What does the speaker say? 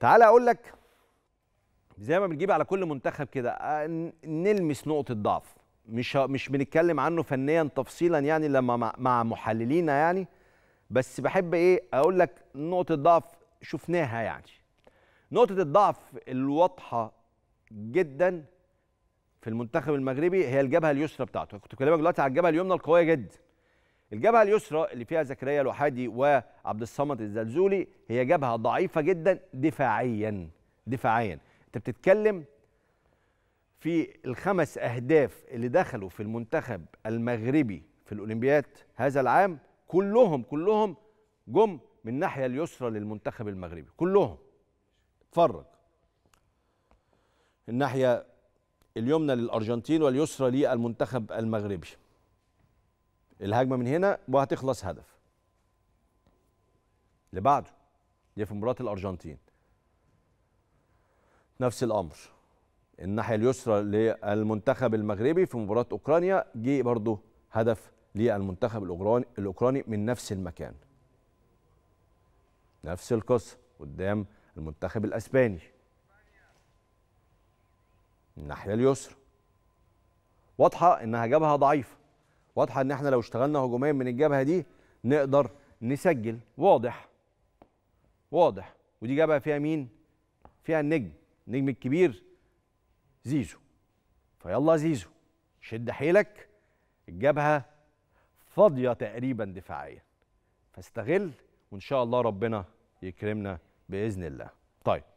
تعال اقول لك زي ما بنجيب على كل منتخب كده آه، نلمس نقطه ضعف مش مش بنتكلم عنه فنيا تفصيلا يعني لما مع محللينا يعني بس بحب ايه اقول لك نقطه ضعف شفناها يعني نقطه الضعف الواضحه جدا في المنتخب المغربي هي الجبهه اليسرى بتاعته كنت بكلمك دلوقتي على الجبهه اليمنى القويه جدا الجبهه اليسرى اللي فيها زكريا الوحادي وعبد الصمد الزلزولي هي جبهه ضعيفه جدا دفاعيا دفاعيا انت بتتكلم في الخمس اهداف اللي دخلوا في المنتخب المغربي في الاولمبياد هذا العام كلهم كلهم جم من الناحيه اليسرى للمنتخب المغربي كلهم اتفرج الناحيه اليمنى للارجنتين واليسرى للمنتخب المغربي الهجمه من هنا وهتخلص هدف اللي بعده دي في مباراه الارجنتين نفس الامر الناحيه اليسرى للمنتخب المغربي في مباراه اوكرانيا جه برضه هدف للمنتخب الاوكراني الاوكراني من نفس المكان نفس القصه قدام المنتخب الاسباني الناحيه اليسرى واضحه انها جبهه ضعيفه واضحه ان احنا لو اشتغلنا هجوميا من الجبهه دي نقدر نسجل واضح واضح ودي جبهه فيها مين فيها النجم النجم الكبير زيزو فيلا زيزو شد حيلك الجبهه فاضيه تقريبا دفاعيا فاستغل وان شاء الله ربنا يكرمنا باذن الله طيب